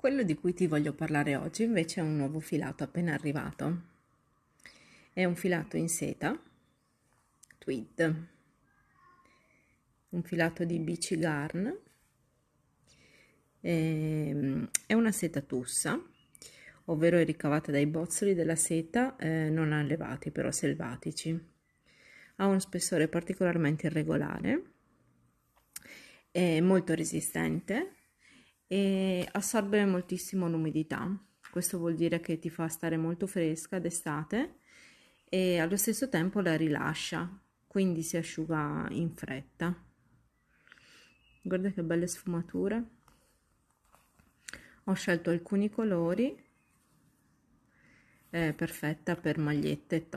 Quello di cui ti voglio parlare oggi invece è un nuovo filato appena arrivato. È un filato in seta, tweed, un filato di bici garn, ehm, è una seta tussa, ovvero è ricavata dai bozzoli della seta eh, non allevati però selvatici. Ha uno spessore particolarmente irregolare, è molto resistente e assorbe moltissimo l'umidità. Questo vuol dire che ti fa stare molto fresca d'estate e allo stesso tempo la rilascia, quindi si asciuga in fretta. Guarda che belle sfumature. Ho scelto alcuni colori, è perfetta per magliette e